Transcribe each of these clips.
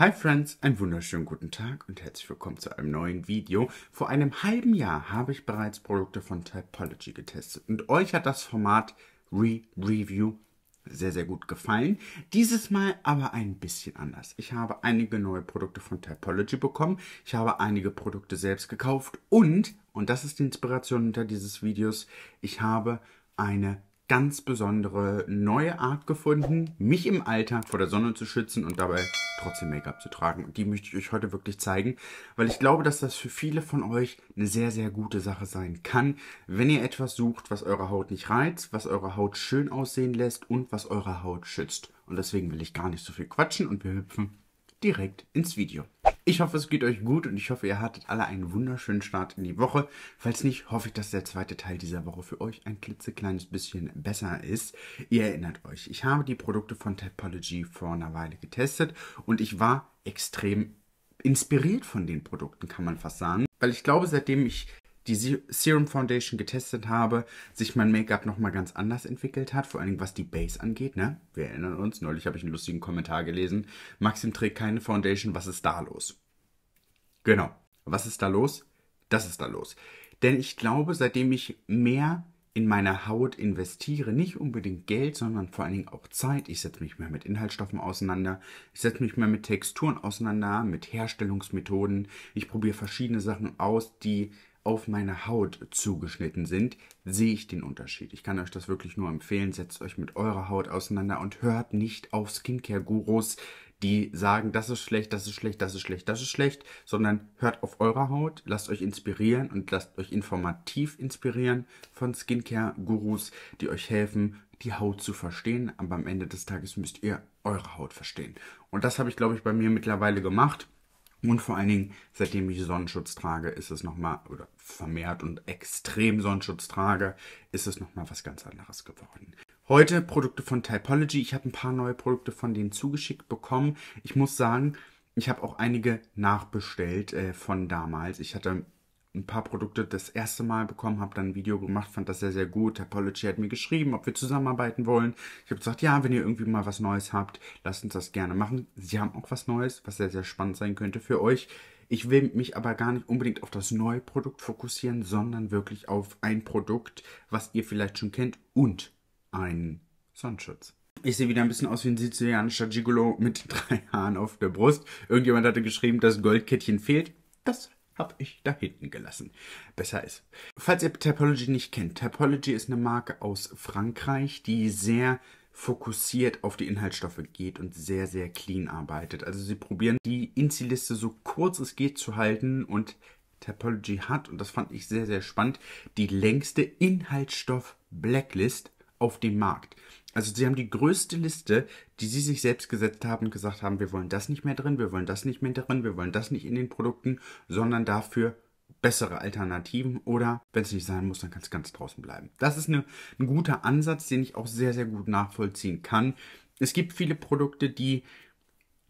Hi Friends, einen wunderschönen guten Tag und herzlich willkommen zu einem neuen Video. Vor einem halben Jahr habe ich bereits Produkte von Typology getestet und euch hat das Format Re-Review sehr, sehr gut gefallen. Dieses Mal aber ein bisschen anders. Ich habe einige neue Produkte von Typology bekommen. Ich habe einige Produkte selbst gekauft und, und das ist die Inspiration hinter dieses Videos, ich habe eine ganz besondere neue Art gefunden, mich im Alltag vor der Sonne zu schützen und dabei trotzdem Make-up zu tragen. Und die möchte ich euch heute wirklich zeigen, weil ich glaube, dass das für viele von euch eine sehr, sehr gute Sache sein kann, wenn ihr etwas sucht, was eure Haut nicht reizt, was eure Haut schön aussehen lässt und was eure Haut schützt. Und deswegen will ich gar nicht so viel quatschen und wir hüpfen direkt ins Video. Ich hoffe, es geht euch gut und ich hoffe, ihr hattet alle einen wunderschönen Start in die Woche. Falls nicht, hoffe ich, dass der zweite Teil dieser Woche für euch ein klitzekleines bisschen besser ist. Ihr erinnert euch, ich habe die Produkte von Tapology vor einer Weile getestet und ich war extrem inspiriert von den Produkten, kann man fast sagen. Weil ich glaube, seitdem ich die Serum Foundation getestet habe, sich mein Make-up nochmal ganz anders entwickelt hat, vor allen Dingen was die Base angeht, ne? Wir erinnern uns, neulich habe ich einen lustigen Kommentar gelesen, Maxim trägt keine Foundation, was ist da los? Genau, was ist da los? Das ist da los. Denn ich glaube, seitdem ich mehr in meine Haut investiere, nicht unbedingt Geld, sondern vor allen Dingen auch Zeit. Ich setze mich mehr mit Inhaltsstoffen auseinander, ich setze mich mehr mit Texturen auseinander, mit Herstellungsmethoden. Ich probiere verschiedene Sachen aus, die auf meine Haut zugeschnitten sind, sehe ich den Unterschied. Ich kann euch das wirklich nur empfehlen. Setzt euch mit eurer Haut auseinander und hört nicht auf Skincare-Gurus, die sagen, das ist schlecht, das ist schlecht, das ist schlecht, das ist schlecht, sondern hört auf eure Haut, lasst euch inspirieren und lasst euch informativ inspirieren von Skincare-Gurus, die euch helfen, die Haut zu verstehen. Aber am Ende des Tages müsst ihr eure Haut verstehen. Und das habe ich, glaube ich, bei mir mittlerweile gemacht. Und vor allen Dingen, seitdem ich Sonnenschutz trage, ist es nochmal, oder vermehrt und extrem Sonnenschutz trage, ist es nochmal was ganz anderes geworden. Heute Produkte von Typology. Ich habe ein paar neue Produkte von denen zugeschickt bekommen. Ich muss sagen, ich habe auch einige nachbestellt äh, von damals. Ich hatte ein paar Produkte das erste Mal bekommen, habe dann ein Video gemacht, fand das sehr, sehr gut. Herr Polici hat mir geschrieben, ob wir zusammenarbeiten wollen. Ich habe gesagt, ja, wenn ihr irgendwie mal was Neues habt, lasst uns das gerne machen. Sie haben auch was Neues, was sehr, sehr spannend sein könnte für euch. Ich will mich aber gar nicht unbedingt auf das neue Produkt fokussieren, sondern wirklich auf ein Produkt, was ihr vielleicht schon kennt und einen Sonnenschutz. Ich sehe wieder ein bisschen aus wie ein sizilianischer Gigolo mit drei Haaren auf der Brust. Irgendjemand hatte geschrieben, dass Goldkettchen fehlt. Das habe ich da hinten gelassen. Besser ist. Falls ihr Typology nicht kennt, Typology ist eine Marke aus Frankreich, die sehr fokussiert auf die Inhaltsstoffe geht und sehr, sehr clean arbeitet. Also sie probieren die Inzi-Liste so kurz es geht zu halten und Typology hat, und das fand ich sehr, sehr spannend, die längste Inhaltsstoff-Blacklist auf dem Markt. Also sie haben die größte Liste, die sie sich selbst gesetzt haben und gesagt haben, wir wollen das nicht mehr drin, wir wollen das nicht mehr drin, wir wollen das nicht in den Produkten, sondern dafür bessere Alternativen oder wenn es nicht sein muss, dann kann es ganz draußen bleiben. Das ist eine, ein guter Ansatz, den ich auch sehr, sehr gut nachvollziehen kann. Es gibt viele Produkte, die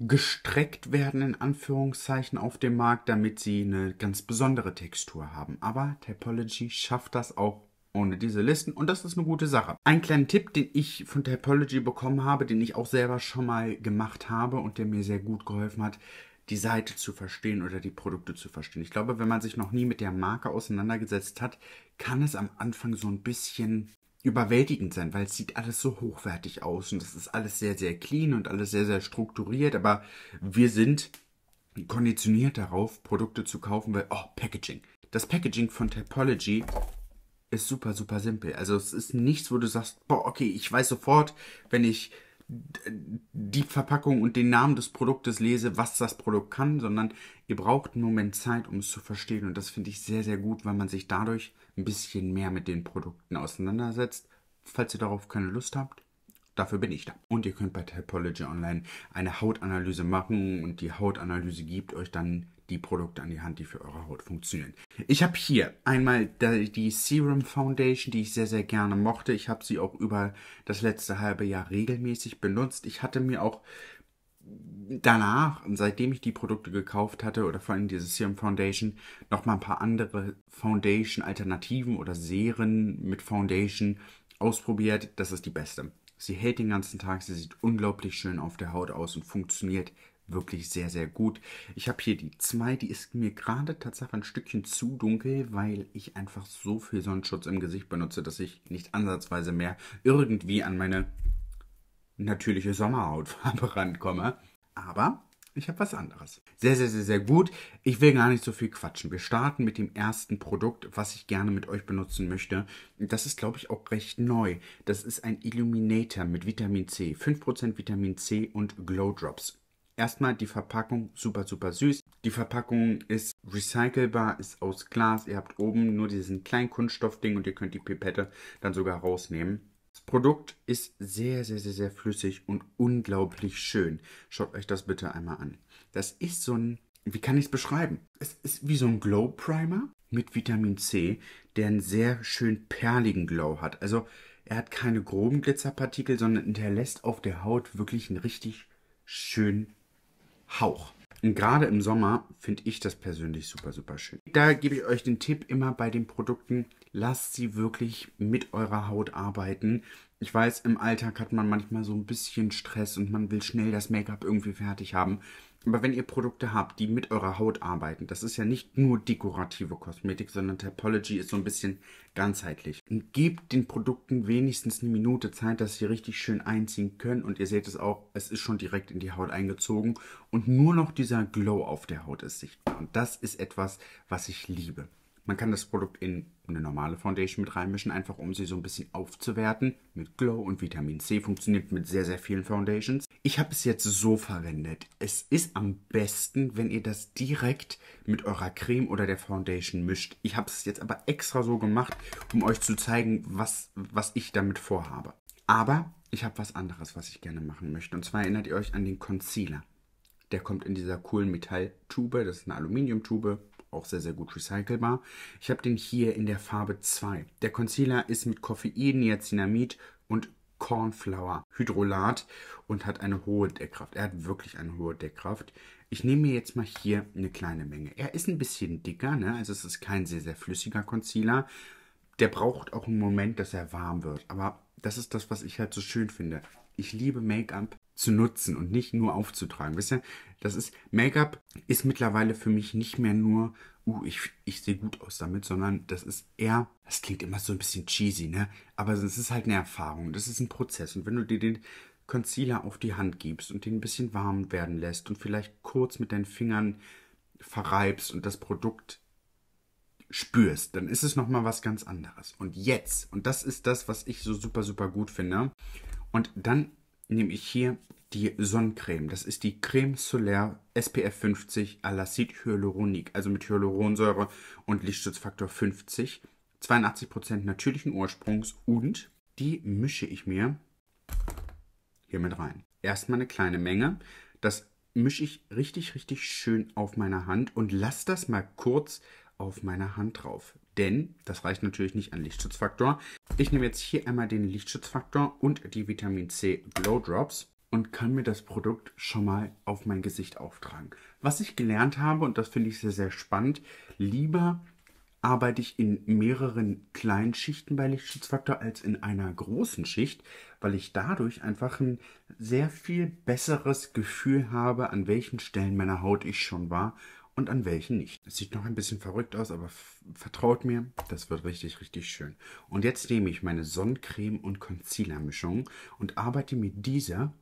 gestreckt werden in Anführungszeichen auf dem Markt, damit sie eine ganz besondere Textur haben. Aber Typology schafft das auch ohne diese Listen und das ist eine gute Sache. Ein kleinen Tipp, den ich von Typology bekommen habe, den ich auch selber schon mal gemacht habe und der mir sehr gut geholfen hat, die Seite zu verstehen oder die Produkte zu verstehen. Ich glaube, wenn man sich noch nie mit der Marke auseinandergesetzt hat, kann es am Anfang so ein bisschen überwältigend sein, weil es sieht alles so hochwertig aus und es ist alles sehr, sehr clean und alles sehr, sehr strukturiert, aber wir sind konditioniert darauf, Produkte zu kaufen, weil, oh, Packaging. Das Packaging von Typology ist super, super simpel. Also es ist nichts, wo du sagst, boah, okay, ich weiß sofort, wenn ich die Verpackung und den Namen des Produktes lese, was das Produkt kann, sondern ihr braucht einen Moment Zeit, um es zu verstehen. Und das finde ich sehr, sehr gut, weil man sich dadurch ein bisschen mehr mit den Produkten auseinandersetzt. Falls ihr darauf keine Lust habt, Dafür bin ich da. Und ihr könnt bei Typology Online eine Hautanalyse machen und die Hautanalyse gibt euch dann die Produkte an die Hand, die für eure Haut funktionieren. Ich habe hier einmal die Serum Foundation, die ich sehr, sehr gerne mochte. Ich habe sie auch über das letzte halbe Jahr regelmäßig benutzt. Ich hatte mir auch danach, seitdem ich die Produkte gekauft hatte oder vor allem diese Serum Foundation, nochmal ein paar andere Foundation-Alternativen oder Serien mit Foundation ausprobiert. Das ist die beste. Sie hält den ganzen Tag, sie sieht unglaublich schön auf der Haut aus und funktioniert wirklich sehr, sehr gut. Ich habe hier die 2, die ist mir gerade tatsächlich ein Stückchen zu dunkel, weil ich einfach so viel Sonnenschutz im Gesicht benutze, dass ich nicht ansatzweise mehr irgendwie an meine natürliche Sommerhautfarbe rankomme. Aber ich habe was anderes. Sehr, sehr, sehr, sehr gut. Ich will gar nicht so viel quatschen. Wir starten mit dem ersten Produkt, was ich gerne mit euch benutzen möchte. Das ist, glaube ich, auch recht neu. Das ist ein Illuminator mit Vitamin C. 5% Vitamin C und Glow Drops. Erstmal die Verpackung super, super süß. Die Verpackung ist recycelbar, ist aus Glas. Ihr habt oben nur diesen kleinen Kunststoffding und ihr könnt die Pipette dann sogar rausnehmen. Produkt ist sehr, sehr, sehr, sehr flüssig und unglaublich schön. Schaut euch das bitte einmal an. Das ist so ein, wie kann ich es beschreiben? Es ist wie so ein Glow Primer mit Vitamin C, der einen sehr schön perligen Glow hat. Also er hat keine groben Glitzerpartikel, sondern hinterlässt auf der Haut wirklich einen richtig schönen Hauch. Und gerade im Sommer finde ich das persönlich super, super schön. Da gebe ich euch den Tipp immer bei den Produkten, lasst sie wirklich mit eurer Haut arbeiten. Ich weiß, im Alltag hat man manchmal so ein bisschen Stress und man will schnell das Make-up irgendwie fertig haben. Aber wenn ihr Produkte habt, die mit eurer Haut arbeiten, das ist ja nicht nur dekorative Kosmetik, sondern Typology ist so ein bisschen ganzheitlich. Und gebt den Produkten wenigstens eine Minute Zeit, dass sie richtig schön einziehen können. Und ihr seht es auch, es ist schon direkt in die Haut eingezogen. Und nur noch dieser Glow auf der Haut ist sichtbar. Und das ist etwas, was ich liebe. Man kann das Produkt in und eine normale Foundation mit reinmischen, einfach um sie so ein bisschen aufzuwerten. Mit Glow und Vitamin C funktioniert mit sehr, sehr vielen Foundations. Ich habe es jetzt so verwendet. Es ist am besten, wenn ihr das direkt mit eurer Creme oder der Foundation mischt. Ich habe es jetzt aber extra so gemacht, um euch zu zeigen, was, was ich damit vorhabe. Aber ich habe was anderes, was ich gerne machen möchte. Und zwar erinnert ihr euch an den Concealer. Der kommt in dieser coolen Metalltube, das ist eine Aluminiumtube, auch sehr, sehr gut recycelbar. Ich habe den hier in der Farbe 2. Der Concealer ist mit Koffein, Niacinamid und Cornflower Hydrolat und hat eine hohe Deckkraft. Er hat wirklich eine hohe Deckkraft. Ich nehme mir jetzt mal hier eine kleine Menge. Er ist ein bisschen dicker, ne? also es ist kein sehr, sehr flüssiger Concealer. Der braucht auch einen Moment, dass er warm wird. Aber das ist das, was ich halt so schön finde. Ich liebe Make-up, zu nutzen und nicht nur aufzutragen. Wisst ihr, das ist, Make-up ist mittlerweile für mich nicht mehr nur, uh, ich, ich sehe gut aus damit, sondern das ist eher, das klingt immer so ein bisschen cheesy, ne? Aber es ist halt eine Erfahrung, das ist ein Prozess. Und wenn du dir den Concealer auf die Hand gibst und den ein bisschen warm werden lässt und vielleicht kurz mit deinen Fingern verreibst und das Produkt spürst, dann ist es nochmal was ganz anderes. Und jetzt, und das ist das, was ich so super, super gut finde, und dann nehme ich hier die Sonnencreme. Das ist die Creme Solaire SPF 50 à Alacid hyaluronique, also mit Hyaluronsäure und Lichtschutzfaktor 50. 82% natürlichen Ursprungs und die mische ich mir hier mit rein. Erstmal eine kleine Menge. Das mische ich richtig, richtig schön auf meiner Hand und lasse das mal kurz auf meiner Hand drauf denn das reicht natürlich nicht an Lichtschutzfaktor. Ich nehme jetzt hier einmal den Lichtschutzfaktor und die Vitamin C Glow Drops und kann mir das Produkt schon mal auf mein Gesicht auftragen. Was ich gelernt habe, und das finde ich sehr, sehr spannend, lieber arbeite ich in mehreren kleinen Schichten bei Lichtschutzfaktor als in einer großen Schicht, weil ich dadurch einfach ein sehr viel besseres Gefühl habe, an welchen Stellen meiner Haut ich schon war und an welchen nicht. Es sieht noch ein bisschen verrückt aus, aber vertraut mir, das wird richtig, richtig schön. Und jetzt nehme ich meine Sonnencreme und Concealer-Mischung und arbeite mir diese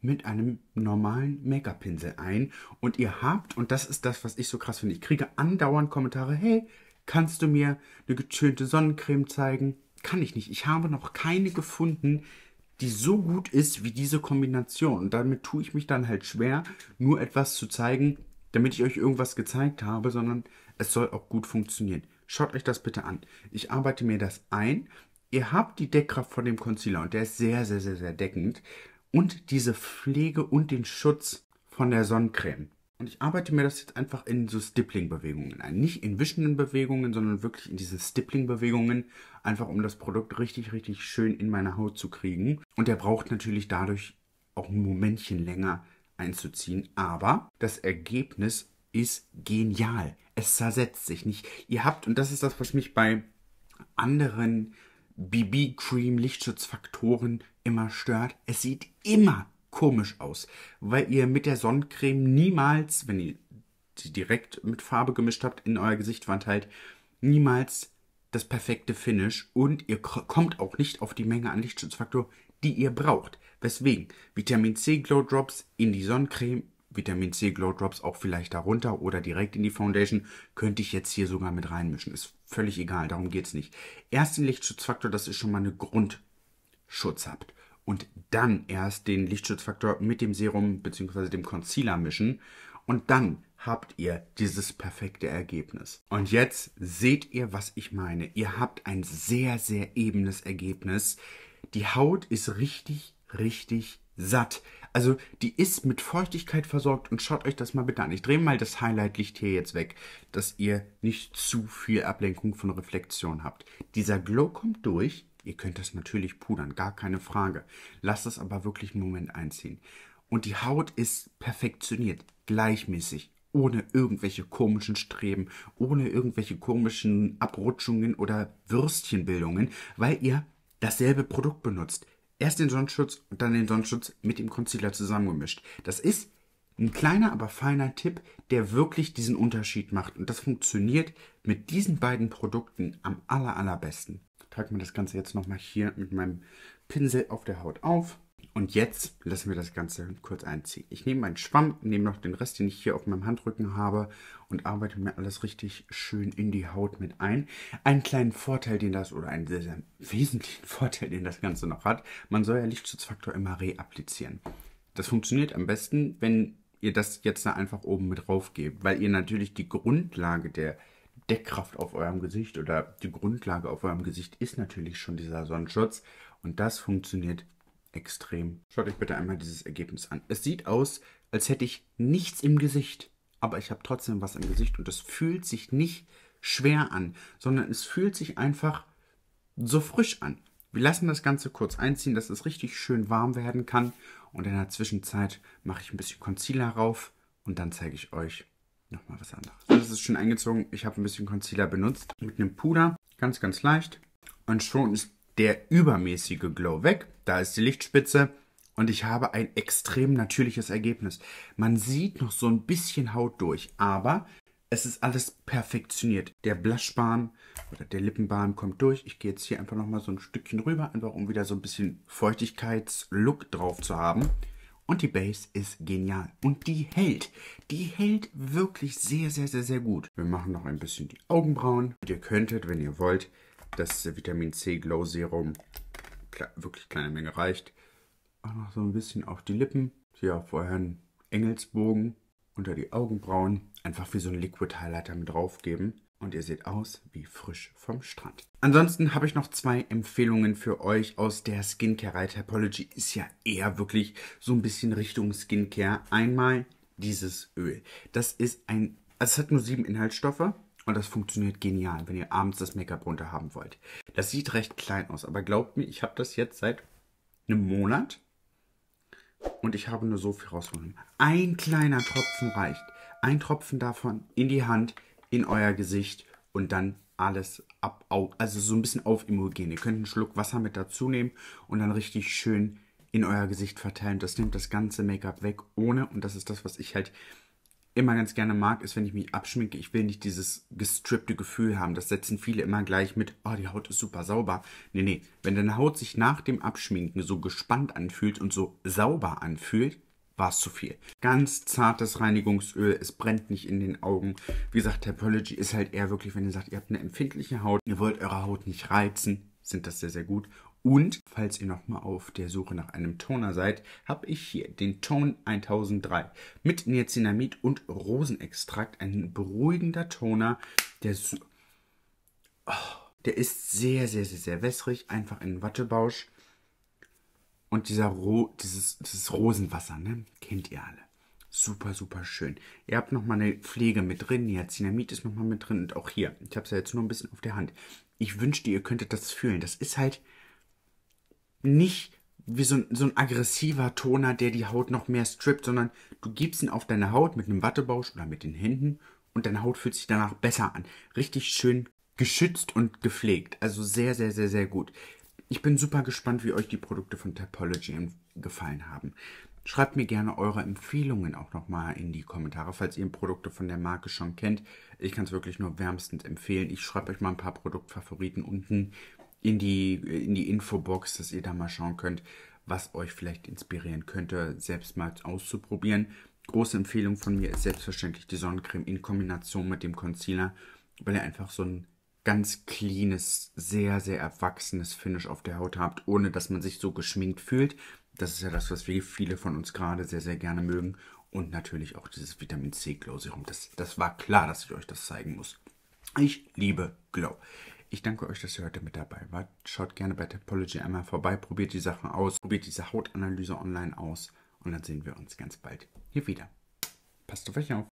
mit einem normalen Make-up-Pinsel ein. Und ihr habt, und das ist das, was ich so krass finde, ich kriege andauernd Kommentare, hey, kannst du mir eine getönte Sonnencreme zeigen? Kann ich nicht. Ich habe noch keine gefunden, die so gut ist wie diese Kombination. Und damit tue ich mich dann halt schwer, nur etwas zu zeigen, damit ich euch irgendwas gezeigt habe, sondern es soll auch gut funktionieren. Schaut euch das bitte an. Ich arbeite mir das ein. Ihr habt die Deckkraft von dem Concealer und der ist sehr, sehr, sehr, sehr deckend. Und diese Pflege und den Schutz von der Sonnencreme. Und ich arbeite mir das jetzt einfach in so Stippling-Bewegungen ein. Nicht in wischenden Bewegungen, sondern wirklich in diese Stippling-Bewegungen. Einfach um das Produkt richtig, richtig schön in meine Haut zu kriegen. Und der braucht natürlich dadurch auch ein Momentchen länger, einzuziehen, aber das Ergebnis ist genial. Es zersetzt sich nicht. Ihr habt, und das ist das, was mich bei anderen BB-Cream-Lichtschutzfaktoren immer stört, es sieht immer komisch aus, weil ihr mit der Sonnencreme niemals, wenn ihr sie direkt mit Farbe gemischt habt, in euer Gesichtwand halt, niemals das perfekte Finish und ihr kommt auch nicht auf die Menge an Lichtschutzfaktor, die ihr braucht. Weswegen Vitamin C Glow Drops in die Sonnencreme, Vitamin C Glow Drops auch vielleicht darunter oder direkt in die Foundation, könnte ich jetzt hier sogar mit reinmischen. Ist völlig egal, darum geht es nicht. Erst den Lichtschutzfaktor, dass ihr schon mal einen Grundschutz habt. Und dann erst den Lichtschutzfaktor mit dem Serum bzw. dem Concealer mischen. Und dann habt ihr dieses perfekte Ergebnis. Und jetzt seht ihr, was ich meine. Ihr habt ein sehr, sehr ebenes Ergebnis. Die Haut ist richtig richtig satt. Also die ist mit Feuchtigkeit versorgt und schaut euch das mal bitte an. Ich drehe mal das Highlight-Licht hier jetzt weg, dass ihr nicht zu viel Ablenkung von Reflexion habt. Dieser Glow kommt durch. Ihr könnt das natürlich pudern, gar keine Frage. Lasst es aber wirklich einen Moment einziehen. Und die Haut ist perfektioniert, gleichmäßig, ohne irgendwelche komischen Streben, ohne irgendwelche komischen Abrutschungen oder Würstchenbildungen, weil ihr dasselbe Produkt benutzt. Erst den Sonnenschutz und dann den Sonnenschutz mit dem Concealer zusammengemischt. Das ist ein kleiner, aber feiner Tipp, der wirklich diesen Unterschied macht. Und das funktioniert mit diesen beiden Produkten am aller, allerbesten. Trage mir das Ganze jetzt nochmal hier mit meinem Pinsel auf der Haut auf. Und jetzt lassen wir das Ganze kurz einziehen. Ich nehme meinen Schwamm, nehme noch den Rest, den ich hier auf meinem Handrücken habe und arbeite mir alles richtig schön in die Haut mit ein. Einen kleinen Vorteil, den das, oder einen sehr, sehr wesentlichen Vorteil, den das Ganze noch hat, man soll ja Lichtschutzfaktor immer reapplizieren. Das funktioniert am besten, wenn ihr das jetzt da einfach oben mit drauf gebt, weil ihr natürlich die Grundlage der Deckkraft auf eurem Gesicht oder die Grundlage auf eurem Gesicht ist natürlich schon dieser Sonnenschutz und das funktioniert extrem. Schaut euch bitte einmal dieses Ergebnis an. Es sieht aus, als hätte ich nichts im Gesicht aber ich habe trotzdem was im Gesicht und es fühlt sich nicht schwer an, sondern es fühlt sich einfach so frisch an. Wir lassen das Ganze kurz einziehen, dass es richtig schön warm werden kann und in der Zwischenzeit mache ich ein bisschen Concealer rauf und dann zeige ich euch nochmal was anderes. das ist schön eingezogen. Ich habe ein bisschen Concealer benutzt mit einem Puder, ganz, ganz leicht und schon ist der übermäßige Glow weg. Da ist die Lichtspitze und ich habe ein extrem natürliches Ergebnis. Man sieht noch so ein bisschen Haut durch, aber es ist alles perfektioniert. Der Blushbalm oder der Lippenbalm kommt durch. Ich gehe jetzt hier einfach nochmal so ein Stückchen rüber, einfach um wieder so ein bisschen Feuchtigkeitslook drauf zu haben. Und die Base ist genial. Und die hält. Die hält wirklich sehr, sehr, sehr, sehr gut. Wir machen noch ein bisschen die Augenbrauen. Und ihr könntet, wenn ihr wollt, das Vitamin C Glow Serum, wirklich kleine Menge reicht, auch noch so ein bisschen auf die Lippen. Ja, vorher einen Engelsbogen unter die Augenbrauen. Einfach wie so ein Liquid Highlighter mit drauf geben. Und ihr seht aus wie frisch vom Strand. Ansonsten habe ich noch zwei Empfehlungen für euch aus der Skincare-Reihe. Typology ist ja eher wirklich so ein bisschen Richtung Skincare. Einmal dieses Öl. Das ist ein, also es hat nur sieben Inhaltsstoffe. Und das funktioniert genial, wenn ihr abends das Make-up runter haben wollt. Das sieht recht klein aus, aber glaubt mir, ich habe das jetzt seit einem Monat und ich habe nur so viel rausgenommen. Ein kleiner Tropfen reicht. Ein Tropfen davon in die Hand, in euer Gesicht und dann alles ab, also so ein bisschen auf aufimmugen. Ihr könnt einen Schluck Wasser mit dazu nehmen und dann richtig schön in euer Gesicht verteilen. Das nimmt das ganze Make-up weg ohne, und das ist das, was ich halt immer ganz gerne mag, ist, wenn ich mich abschminke, ich will nicht dieses gestrippte Gefühl haben. Das setzen viele immer gleich mit, oh, die Haut ist super sauber. Nee, nee, wenn deine Haut sich nach dem Abschminken so gespannt anfühlt und so sauber anfühlt, war es zu viel. Ganz zartes Reinigungsöl, es brennt nicht in den Augen. Wie gesagt, Tapology ist halt eher wirklich, wenn ihr sagt, ihr habt eine empfindliche Haut, ihr wollt eure Haut nicht reizen, sind das sehr, sehr gut. Und falls ihr nochmal auf der Suche nach einem Toner seid, habe ich hier den Tone 1003 mit Niacinamid und Rosenextrakt. Ein beruhigender Toner, der, oh, der ist sehr, sehr, sehr, sehr wässrig, einfach in Wattebausch. Und dieser Ro dieses, dieses Rosenwasser, ne? kennt ihr alle. Super, super schön. Ihr habt nochmal eine Pflege mit drin, Niacinamid ist nochmal mit drin und auch hier. Ich habe es ja jetzt nur ein bisschen auf der Hand. Ich wünschte, ihr könntet das fühlen. Das ist halt nicht wie so ein, so ein aggressiver Toner, der die Haut noch mehr strippt, sondern du gibst ihn auf deine Haut mit einem Wattebausch oder mit den Händen und deine Haut fühlt sich danach besser an. Richtig schön geschützt und gepflegt. Also sehr, sehr, sehr, sehr gut. Ich bin super gespannt, wie euch die Produkte von Typology gefallen haben. Schreibt mir gerne eure Empfehlungen auch nochmal in die Kommentare, falls ihr Produkte von der Marke schon kennt. Ich kann es wirklich nur wärmstens empfehlen. Ich schreibe euch mal ein paar Produktfavoriten unten in die, in die Infobox, dass ihr da mal schauen könnt, was euch vielleicht inspirieren könnte, selbst mal auszuprobieren. Große Empfehlung von mir ist selbstverständlich die Sonnencreme in Kombination mit dem Concealer, weil ihr einfach so ein ganz cleanes, sehr, sehr erwachsenes Finish auf der Haut habt, ohne dass man sich so geschminkt fühlt. Das ist ja das, was wir viele von uns gerade sehr, sehr gerne mögen. Und natürlich auch dieses Vitamin C Glow Serum. Das, das war klar, dass ich euch das zeigen muss. Ich liebe Glow. Ich danke euch, dass ihr heute mit dabei wart. Schaut gerne bei Topology einmal vorbei, probiert die Sachen aus, probiert diese Hautanalyse online aus und dann sehen wir uns ganz bald hier wieder. Passt auf euch auf!